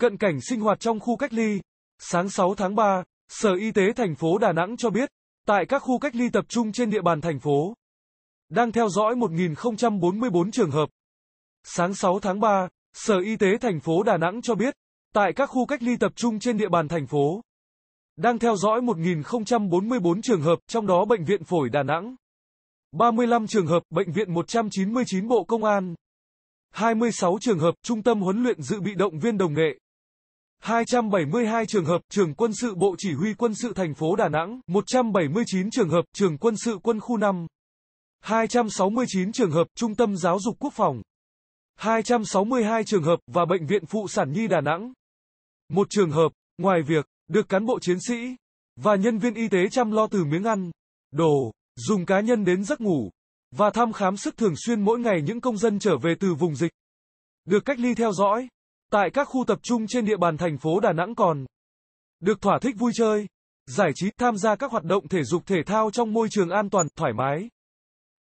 Cận cảnh sinh hoạt trong khu cách ly. Sáng 6 tháng 3, Sở Y tế thành phố Đà Nẵng cho biết, tại các khu cách ly tập trung trên địa bàn thành phố, đang theo dõi 1.044 trường hợp. Sáng 6 tháng 3, Sở Y tế thành phố Đà Nẵng cho biết, tại các khu cách ly tập trung trên địa bàn thành phố, đang theo dõi 1.044 trường hợp, trong đó Bệnh viện Phổi Đà Nẵng, 35 trường hợp, Bệnh viện 199 Bộ Công an, 26 trường hợp, Trung tâm huấn luyện dự bị động viên đồng nghệ, 272 trường hợp trường quân sự Bộ Chỉ huy Quân sự thành phố Đà Nẵng, 179 trường hợp trường quân sự quân khu 5, 269 trường hợp Trung tâm Giáo dục Quốc phòng, 262 trường hợp và Bệnh viện Phụ sản Nhi Đà Nẵng. Một trường hợp, ngoài việc, được cán bộ chiến sĩ và nhân viên y tế chăm lo từ miếng ăn, đồ, dùng cá nhân đến giấc ngủ, và thăm khám sức thường xuyên mỗi ngày những công dân trở về từ vùng dịch. Được cách ly theo dõi. Tại các khu tập trung trên địa bàn thành phố Đà Nẵng còn được thỏa thích vui chơi, giải trí, tham gia các hoạt động thể dục thể thao trong môi trường an toàn, thoải mái.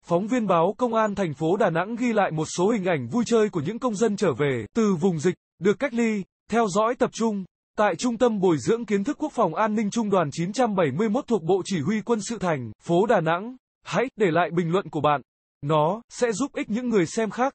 Phóng viên báo Công an thành phố Đà Nẵng ghi lại một số hình ảnh vui chơi của những công dân trở về từ vùng dịch, được cách ly, theo dõi tập trung. Tại Trung tâm Bồi dưỡng Kiến thức Quốc phòng An ninh Trung đoàn 971 thuộc Bộ Chỉ huy Quân sự thành phố Đà Nẵng, hãy để lại bình luận của bạn. Nó sẽ giúp ích những người xem khác.